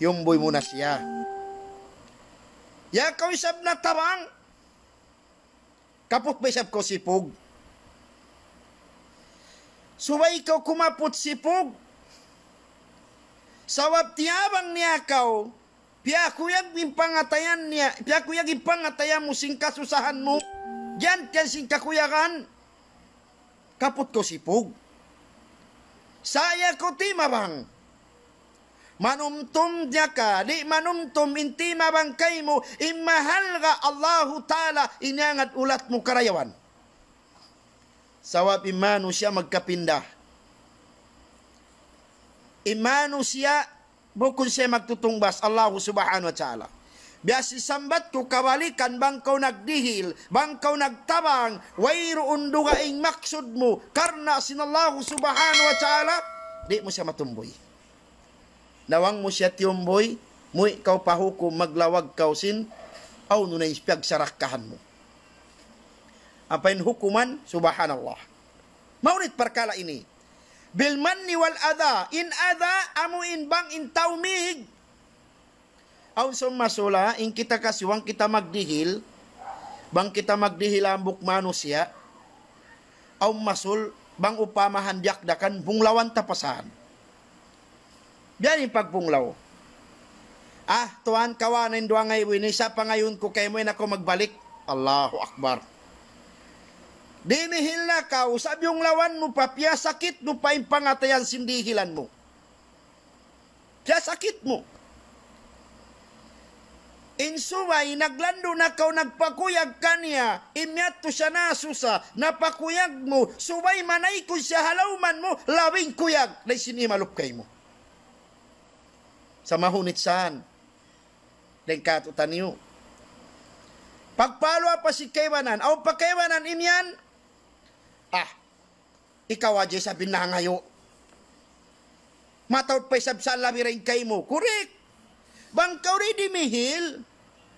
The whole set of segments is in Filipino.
yung muna siya. Ya kawisab na tabang. Kapot bisab ko sipog. Subay ikaw kumapot sipog. Sawab tiyabang niya kau, piya kuyag impangatayan niya, piya kuyag impangatayan mo sing kasusahan mo, yan kan sing kakuyakan. Kapot ko sipog. Saya ko timabang. bang. manumtum jaka di manumtum intima bangkaimu imma ga Allahu taala inangat ulatmu karayawan sawab manusia magkapindah imanusia bukun siya magtutungbas Allahu subhanahu wa taala Biasi sambat ko kawalikan bangkau nagdihil, bangkaw nagtabang, wairu unduga ing maksudmu, karena sinallahu subhanahu wa ta'ala, di mo siya matumboy nawang mo siya tiyomboy, mo ikaw pahuko maglawag kausin, aw nunay piagsarakahan mo. Apain hukuman, subhanallah. Maunit perkala ini. Bilman ni wal adha, in adha, amu in bang in taumig. Aw sumasula, in kita kasiwang kita magdihil, bang kita magdihil ambuk manusia, aw masul, bang upamahan diakdakan, bung lawan tapasahan Biyan yung pagpunglaw. Ah, tuan kawanin duwa ngay winisa pa ngayon ko kay mo ako magbalik. Allahu Akbar. Dinihil na ka, usab yung lawan mo pa, piya sakit mo pa yung pangatayan sindihilan mo. Piya sakit mo. Insuway, naglando na kau nagpakuyag kaniya, imyato siya na susa, napakuyag mo, suway manay ko siya halawman mo, lawing kuyag, na sinimalop kay mo sa mahunitsan. Lengkat utaniyo. Pagpalwa pa si kaywanan, aw pakaywanan inyan, ah, ikaw ajay sa binangayo. Mataw pa sab sa labirin kay mo. Correct. Bangkaw rin di mihil.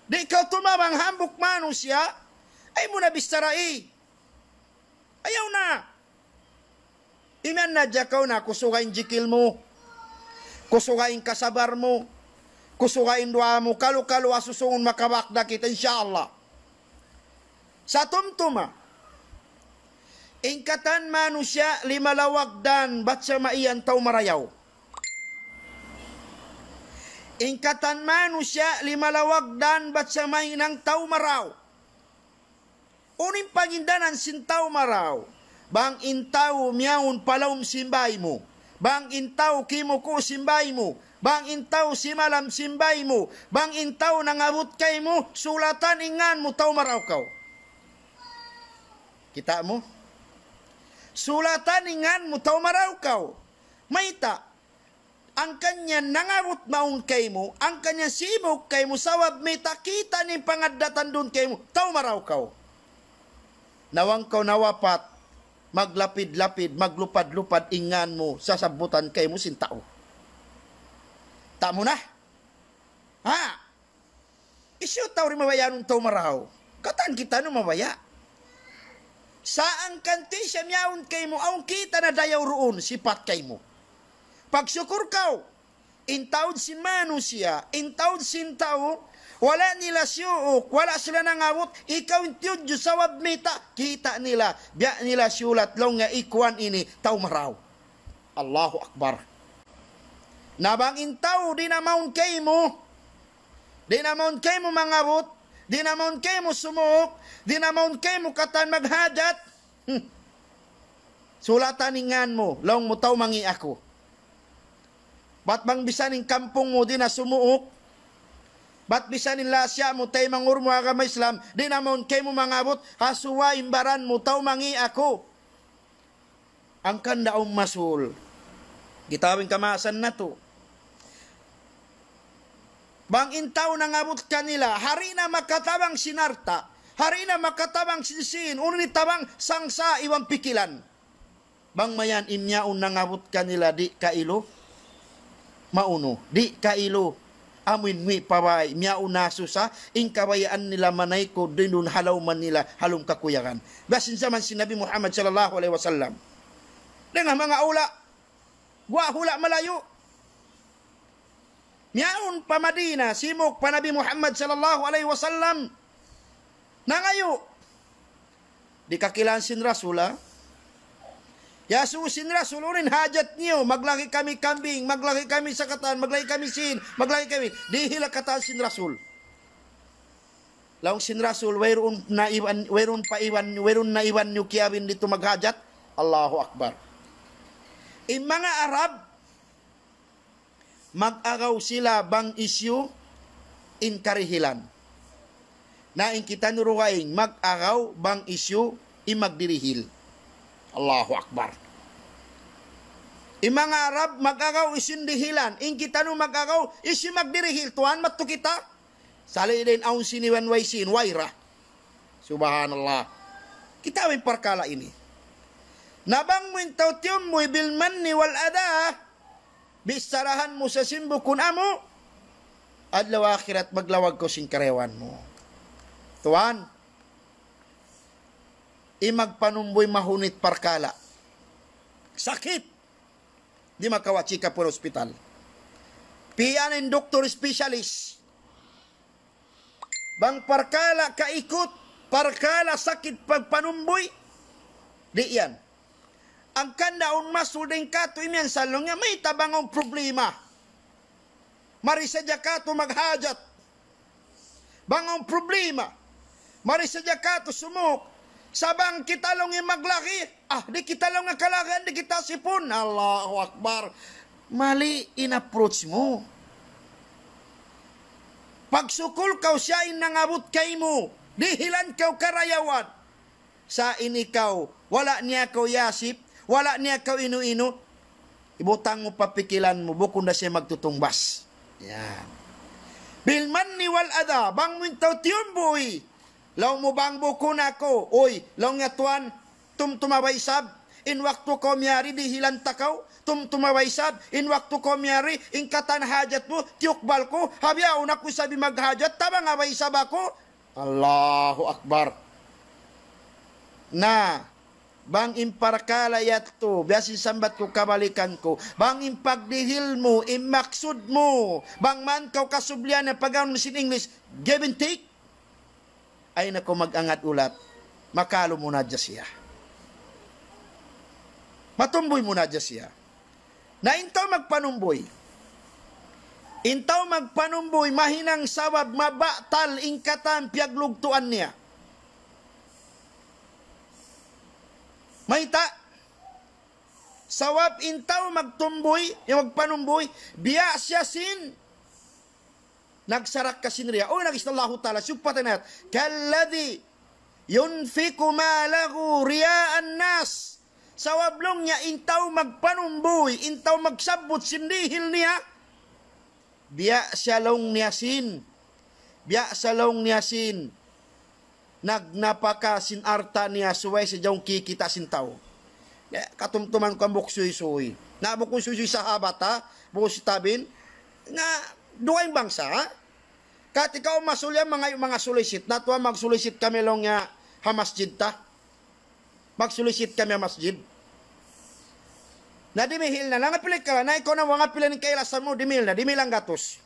Di ikaw tumamang hambok mano siya. Ay mo na bistarai. Eh. Ayaw na. Inan na dya na kusugan jikil mo kusugain kasabar mo, kusugain dua mo, kalu-kalu asusungon makawakda kita, insyaAllah. Sa tumtuma, ingkatan manu limalawag dan bat siya maiyan tau marayaw. Ingkatan manu limalawag dan bat siya mainang tau maraw. Uning pangindanan sin tau maraw, bang intaw miyaun palaum simbay mo. Bang intaw kimo ko simbay mo. Bang intaw simalam simbay mo. Bang intaw nangabot kay mo. Sulatan ingan mo tau maraw kau. Kita mo? Sulatan ingan mo tau maraw kaw. Maita, ang kanya nangarot maung kay mo, ang kanya simog kay mo, sawab may takita ni pangadatan dun kay mo, tao maraw kaw. Nawang kaw nawapat, maglapid-lapid, maglupad-lupad, ingan mo, sasabutan kay mo sin Tamo na. Ha? Isyo tao rin mabaya nung tao maraw. Katan kita nung mabaya. Saan kanti siya miyaon kay mo, aong kita na dayaw roon, sipat kay mo. Pagsukur kao, intawd sin Manusia, siya, intawd sin wala nila siyuok, wala sila nangawot, ikaw intiyod Diyos sa wabmita, kita nila, biya nila siyulat long nga ikuan ini, taumaraw. Allahu Akbar. Nabangin tao, di na maun kay mo, di na maun kay mo mangawot, di na maun kay mo sumuok, di na maun kay mo katan maghadat. Hmm. Sulatan ningan mo, long mo tau mangi ako. Ba't bang bisaning kampung mo di na sumuok, Bat bisa in lasya mo tay mangur mo agama Islam, di namon kay mo mangabot hasuwa imbaran mo taw mangi ako. Ang kandaong masul. Gitawin kamasan na to. Bang intaw na nangabot kanila, hari na makatabang sinarta, hari na makatabang sisiin, unni tabang sangsa iwang pikilan. Bang mayan inyaon imyaon nangabot kanila di kailo, mauno, di kailo, amin mi pawai miau nasusa ing kawayaan nila manay ko dinun halaw man nila halong kakuyakan. Basin zaman si Nabi Muhammad sallallahu alaihi wasallam. Dengan mga ula, gua hula malayo. Miaun pa Madina, simok pa Nabi Muhammad sallallahu alaihi wasallam. Nangayo. Di kakilan sin Rasula, Yasusin rasulunin hajat niyo. Maglaki kami kambing, maglaki kami sakatan, maglaki kami sin, maglaki kami. Dihila kata sin rasul. Laong sin rasul, wayroon na iwan, wayroon pa iwan, wayroon na iwan niyo kiyawin dito maghajat. Allahu Akbar. Im mga Arab, mag-agaw sila bang isyu in karihilan. Naing kita nuruwaing mag-agaw bang isyu imagdirihil. magdirihil Allahu Akbar. Imang Arab, magagaw isin dihilan. Ing kita no magagaw, isin magdirihil. Tuhan, matukita. Sali din ang siniwan way sin, waira. Subhanallah. Kita may parkala ini. Nabang mo intaw tiyon mo ibilman ni wal ada. Bisarahan mo sa simbo kun amo. Adlaw akhirat maglawag ko sing karewan mo. Tuan, imagpanumboy mahunit parkala. Sakit! Di makawachi ka po hospital. Pian Piyanin doktor specialist. Bang parkala kaikot, parkala sakit pagpanumboy. Di yan. Ang kandaon masudeng kato imyan sa lunga, may tabangong problema. Marisa ka kato maghajat. Bangong problema. Marisa ka kato sumuk Sabang kita lang maglaki. Ah, di kita lang nakalagan, di kita sipon. Allahu Akbar. Mali in-approach mo. Pagsukul kau siya inangabot kay mo. Dihilan kau karayawan. Sa inikaw, wala niya kau yasip, wala niya kau inu-inu. Ibutang mo papikilan mo, bukod na siya magtutumbas. Yan. Bilman ni wal adha, bang mintaw tiyumboy law mo bang bukon ako, oy, law nga tuan, tumtumaway sab, in waktu ko miyari di hilan tumtumaway sab, in waktu ko miyari, in katan hajat mo, tiyukbal ko, habiyaw na ko sabi maghajat, tama nga way sab ako. Allahu Akbar. Na, Bang imparkala yato, biyasin sambat ko kabalikan ko. Bang impagdihil mo, imaksud mo. Bang man kau kasublia na pagawin mo sin English, give and take ay nako magangat ulat, makalo muna na siya. Matumboy muna na siya. Na intaw magpanumboy. Intaw magpanumboy, mahinang sawab, mabatal, ingkatan, piaglugtuan niya. Mahita, sawab intaw magtumboy, yung magpanumboy, biya siya sin, Nagsarak kasi nila. O Allah ta'ala syupatinat. Kalladhi yunfiku malahu riyaan nas. Sa wablong niya, intaw magpanumbuy, intaw magsabot, sindihil niya. Biya siya long niyasin. Biya siya long niyasin. Nagnapaka sinarta niya suway sa jong kikita sintaw. Eh, katumtuman ko ang buksuy-suy. Naabok suy-suy sa habat ha, bukos tabin. na, duay bangsa kat ikaw masulya mga mga sulisit natwa ah, magsulisit kami long nga ah, ha masjid ta magsulisit kami ha masjid na dimihil na lang apilit ka na ikaw na mga pilin ni kailasan mo dimihil na dimihil ang gatos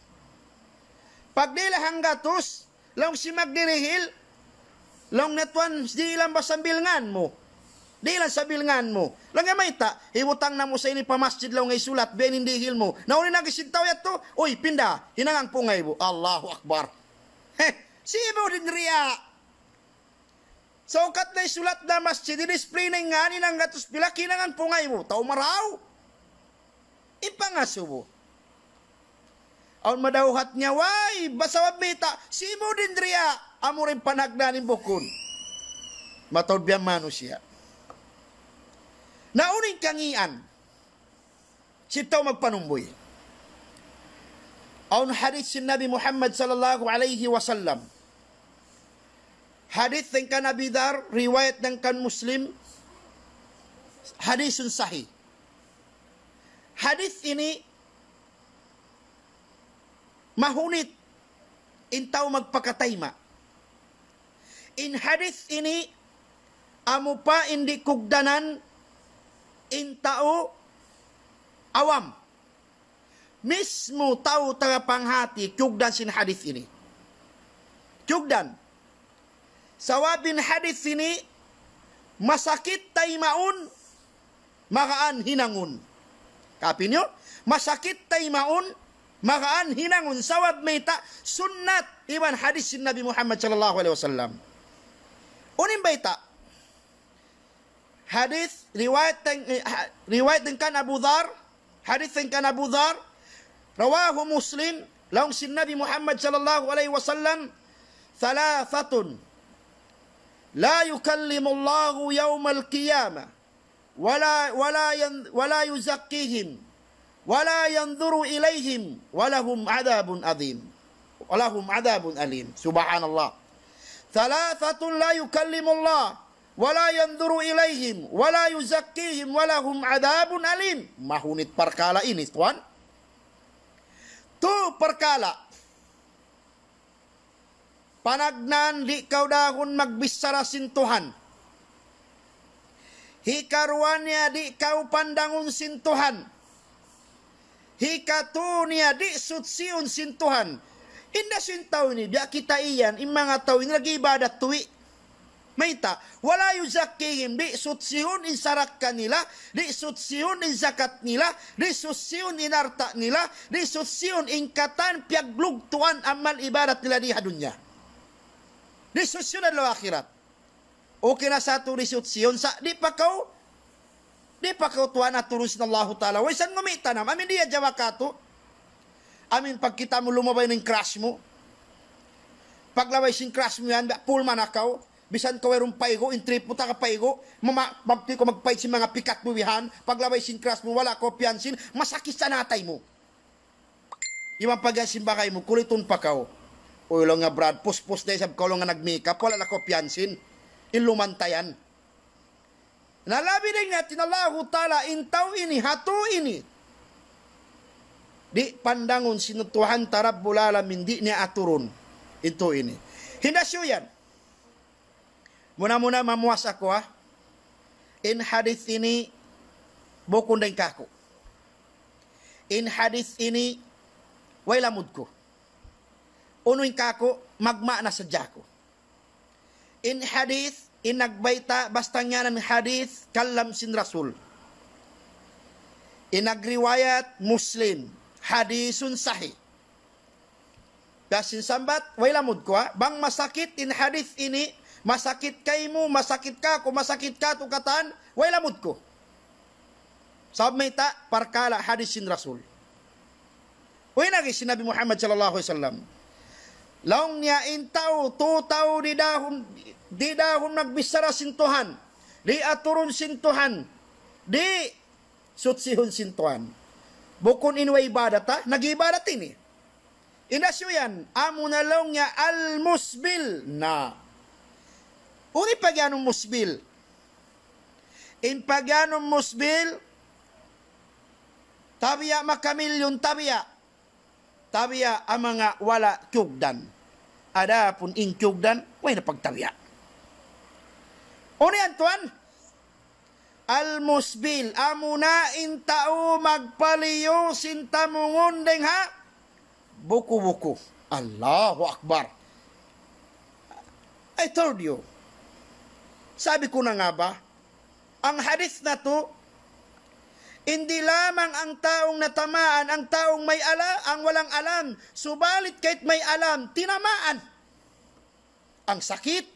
pag di lahang gatos long si magdirihil long natwan di ilang basambilngan mo lang sa bilngan mo. Langay may ta, hiwutang na mo sa ini pamasjid lang ngay sulat, benin dihil mo. Nauni na gisintaw yato, uy, pinda, hinangang ngay mo. Allahu Akbar. Heh, ibo din riya. Sa ukat na isulat na masjid, i-display na nga hinang gatos pila, po ngay mo. Tau maraw. Ipangaso mo. Aun madauhat niya, way, basawab beta, sibo din riya. Amo rin panagdanin bukun. Matod biya manusia. Nauning kangian, sitaw magpanumboy. Aun hadith si Nabi Muhammad sallallahu alaihi wasallam. Hadith ng kanabidar, riwayat ng kan Muslim, hadithun sahih. Hadith ini mahunit intaw magpakatayma. In hadith ini amupa pa indi kugdanan in tao awam. Mismo tao taga panghati kyugdan sin hadis ini. Kyugdan. Sawabin hadis ini masakit tay maun magaan hinangun. Kapinyo? Masakit tay maun magaan hinangun sawab may ta sunnat iban hadith sin Nabi Muhammad sallallahu alaihi wasallam. Unin bay ta? hadis riwayat teng, riwayat dengan Abu Dhar hadis dengan Abu Dhar rawahu Muslim laung sin Nabi Muhammad sallallahu alaihi wasallam thalathatun la yukallimu Allah yawm al-qiyamah wala wala yan, wala yuzakkihim wala yanzuru ilaihim walahum adabun azim walahum adabun alim subhanallah thalathatun la yukallimu Allah wala yanduru ilaihim wala yuzakkihim wala hum adabun alim mahunit perkala ini tuan tu perkala panagnan di kau dahun magbisarasin Tuhan hikaruannya di kau pandangun sin Tuhan hikatunia di sutsiun sin Tuhan indah sin tahu ini dia kita iyan imang atau ini lagi ibadat tuik Maita, wala yung zakihim, di sutsiyon in sarak kanila, di sutsiyon in zakat nila, di sutsiyon in arta nila, di sutsiyon in katan piaglugtuan amal ibarat nila di hadunya. Di sutsiyon ang akhirat. O kinasato ni sutsiyon sa di pa kau, di pa kau tuan at turusin Allah Ta'ala. Wai saan ngumita nam, amin dia jawa kato, amin pagkita mo lumabay ng crush mo, paglaway sing crush mo yan, pulman akaw, bisan ka wayron paigo, intrip mo ta ka paigo, mama, ko magpait si mga pikat mo wihan, paglaway sin kras mo, wala ko piyansin, masakit sa natay mo. Iman pagyasin ba kayo mo, kuliton pa kao. O lang nga brad, puspos na isab ka nga nag-makeup, wala na ko piyansin, ilumantayan. Nalabi na nga, tinalahu tala, intaw ini, hatu ini, di pandangon sinutuhan tarab bulala mindi ni aturon ito ini hindasyo yan Muna-muna mamuas ako ah. In hadis ini bukun dan kaku. In hadis ini wailamudku. Unuin kaku magmakna sejaku. In hadis in nagbaita bastanganan hadis kalam sin rasul. In nagriwayat muslim hadisun sahih. Dasin sambat wailamud ko ah. Bang masakit in hadis ini Masakit kay mo, masakit ka, kung masakit ka, tukatan, way lamod ko. Sabi may ta, parkala hadisin Rasul. Uy nagi sinabi Muhammad sallallahu alaihi wasallam, Laong niya intao, tutaw di dahon, di dahon nagbisara sintuhan, di aturon sintuhan, di sutsihon sintuhan. Bukon inwa ibadat ha, nag-ibadat ini. Inasyo yan, amo na laong niya al na Uni pagano musbil. In pagano musbil, tabiya makamilyon tabiya. Tabiya ang mga wala kyugdan. Ada pun ing kyugdan, way napagtabiya. Uni Antuan, al musbil amuna in tao magpaliyo sintamungon deng ha buku-buku Allahu Akbar I told you sabi ko na nga ba, ang hadith na to, hindi lamang ang taong natamaan, ang taong may alam, ang walang alam, subalit kahit may alam, tinamaan. Ang sakit,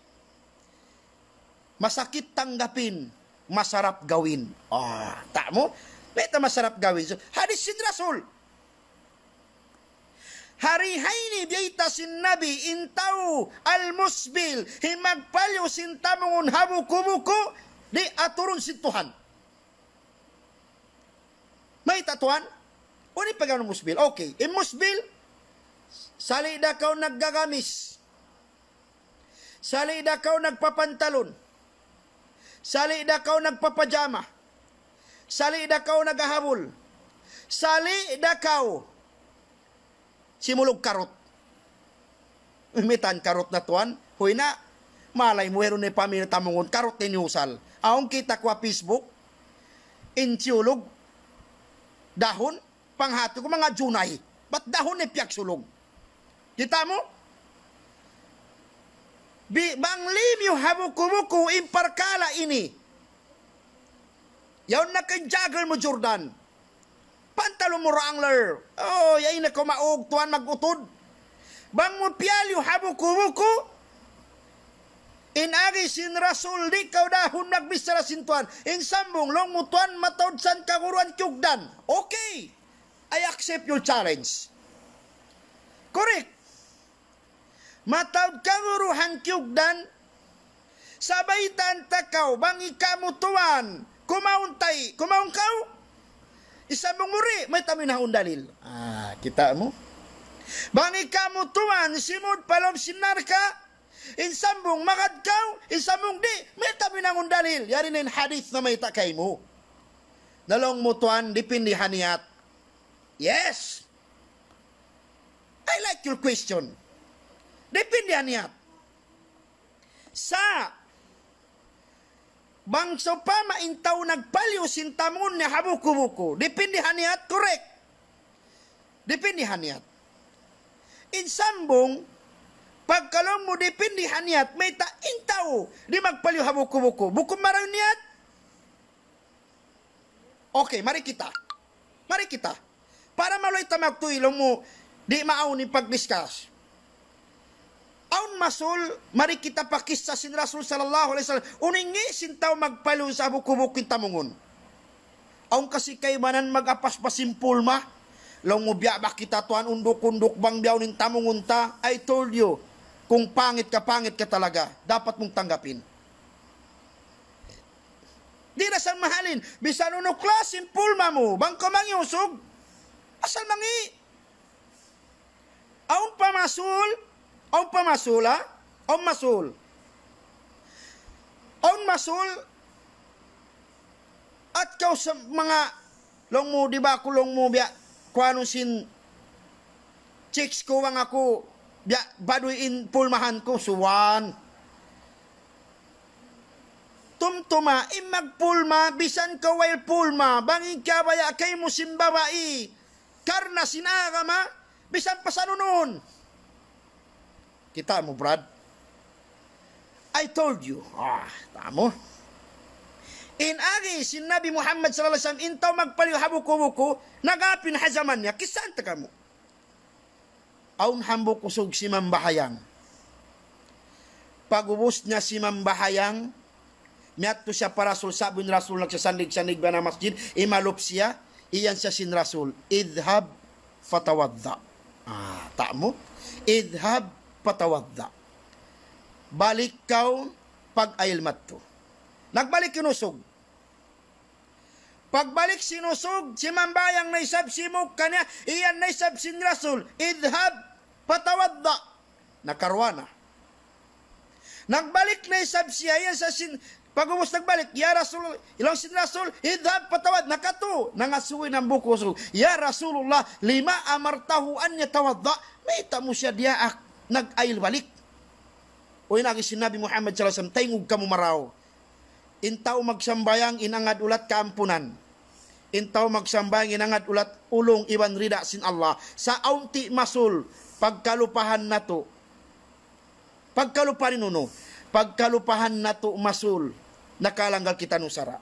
masakit tanggapin, masarap gawin. Ah, oh, ta mo? masarap gawin. So, hadith si Rasul harihaini diyta sinnabi intaw almusbil himagpalyo sintamungon hamu kumuko di aturon si Tuhan. May tatuan? Uni pagano musbil? Okay. In musbil, sali da kau naggagamis. Sali da kau nagpapantalon. Sali da kau nagpapajama. Sali da kau nagahabol. Sali da kau simulog karot. Umitan karot na tuan, huy na, malay mo ni pamilya tamungon, karot ni Newsal. Aong kita ko Facebook, intiulog, dahon, panghato ko mga junay. Ba't dahon ni piyak sulog? Kita mo? Bi banglim yu hamukumuku imparkala ini. Yaw na kanjagal mo Jordan. Pantalo mo angler. Oh, yay na kumaog tuan magutod. Bang mo piyalyo habo kumuko. Inagi sin Rasul di kau dahon nagbisara sin tuan. In sambung, long mo tuan matawd san kaguruan kyugdan. Okay. I accept your challenge. Correct. Matawd kaguruhan kyugdan. Sabay tanta kau bang ikamu ikamutuan. Kumauntay. Kumauntay. Isabang muri, may taminahon dalil. Ah, kita mo? Bani kamu tuan, simud palom sinar ka, insambong makad kau, insambong di, may taminahon dalil. Yari na hadith na may takay mo. Nalong mo tuwan, dipindihan niyat. Yes! I like your question. Dipindihan niyat. Sa bangso pa maintaw nagpalyo sintamon ni habuko-buko. Dipindihan niya correct. Dipindihan niya. Insambong, pagkalong mo dipindihan niya may taintaw di magpalyo habuko-buko. Buko maraw niya. Okay, mari kita. Mari kita. Para maloy tamag tuilong mo, di maaw ni pag-discuss masul, mari kita pakis sa sin Rasul sallallahu alaihi wasallam. Uningi sintaw magpalu sa bukubuk kita mungon. Aung kasi kay manan magapas pasimpul ma. Langubya ba kita tuan unduk-unduk bang biyaw nin tamungunta? I told you, kung pangit ka, pangit ka talaga. Dapat mong tanggapin. Di na sang mahalin. Bisan uno klas, impulma mo. Bangko mang yusog. Asal mangi. Aung pamasul, أو pamasula, أو masul. أو masul, at kau sa mga long mo di ba kulong mo biya kuano sin chicks ko wang ako biya baduin pulmahan ko suwan tumtuma imagpulma bisan kawal pulma bangin ka baya kay mo simbabai karna sinagama bisan pasanunon Kita mo, Brad? I told you. Ah, tamo. In agi, sinabi Muhammad sallallahu alaihi wasallam, intaw magpaliw habuko-buko, nagapin hazaman niya, kisan ta kamo. Aun hambo kusog si Mambahayang. Pagubos niya si Mambahayang, miato siya para Rasul, sabon Rasul nagsasandig-sandig ba na masjid, imalop siya, iyan siya sin Rasul, idhab fatawadda. Ah, ta Idhab patawadda. Balik kaw pag ailmat to. Nagbalik kinusog. Pagbalik sinusog, si mambayang na isab simog kanya, iyan na isab sin Rasul, idhab, patawadda, nakarwana. Nagbalik na isab siya, iyan sa sin, pag nagbalik, ya Rasul, ilang sin Rasul, idhab, patawad, nakatu, nangasuwi ng buko, ya Rasulullah, lima amartahu an yatawadda, may tamo siya diyaak, nag-ailwalik. O inagi sinabi Muhammad sallallahu alaihi wasallam, tayong kamu maraw. Intaw magsambayang inangad ulat kaampunan. Intaw magsambayang inangad ulat ulong iwan rida sin Allah. Sa aunti masul, pagkalupahan na to. Pagkalupahan nuno. Pagkalupahan na to masul. Nakalanggal kita nusara.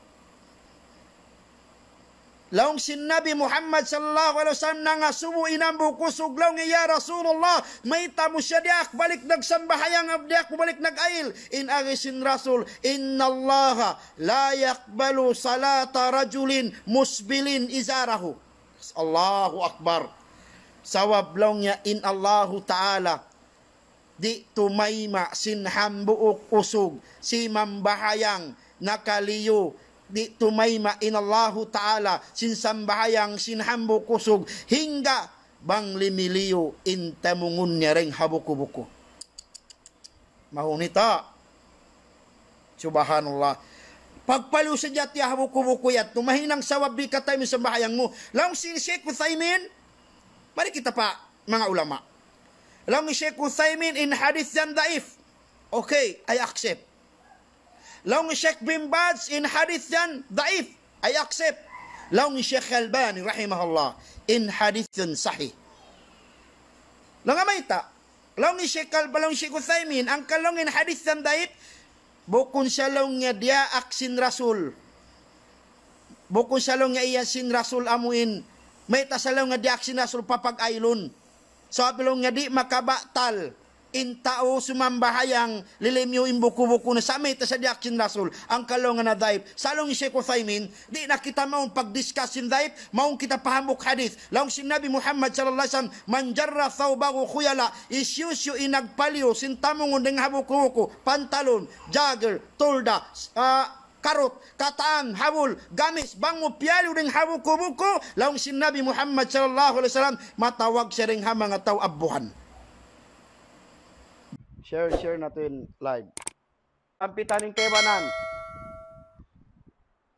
Laong sinabi Muhammad sallallahu alaihi wasallam na nga sumo inambu kusog laong iya Rasulullah may tamo siya diak balik nagsambahayan abdiak balik nag-ail in arisin Rasul inna Allah la yakbalu salata rajulin musbilin izarahu Allahu Akbar sawab laong niya in Allahu Ta'ala di tumayma sinhambuok usog si mambahayang nakaliyo di tumayma inallahu ta'ala sinsambayang sinhambo kusog hingga bang limiliyo intamungun niya ring habukubuko. Mahunita. Subhanallah. Pagpalu sa diyat ya habukubuko yat, tumahinang sawabi ka tayo sa bahayang mo. Lang si Sheikh Uthaymin, mari kita pa mga ulama. Lang si Sheikh Uthaymin in hadith yan daif. Okay, I accept. لو Sheikh بن باز إن حديثا daif, I accept لو الشيخ الباني رحمه الله إن حديث صحيح لو maita لو الشيخ لو Sheikh Uthaymin ang kalong in hadithan daif bukun sa long nga dia aksin rasul bukun sa long nga iya sin rasul amuin may tasalaw nga di aksin rasul papag aylon so abilong nga di makabatal in tao sumambahayang lilimyo imbuku-buku na sa may tasadyak sin Rasul ang kalongan na daip. Salong ni Sheikh Uthaymin, di nakita kita maong pag-discuss sin daip, maong kita pahamok hadith. Laong sin Nabi Muhammad sallallahu alaihi wasallam, man jarra thawbahu khuyala, isyusyo inagpaliw sin tamong undeng habuku-buku, pantalon, jagger, tolda, uh, karot, kataan, habol, gamis, bango, piyalo ring habuko-buko, laong Nabi Muhammad sallallahu alaihi wasallam, matawag siya ring hamang ataw abuhan. Share, share natin live. Ang pitaning tema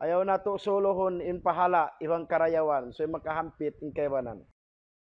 Ayaw na to solohon in pahala ibang karayawan. So makahampit in kaibanan.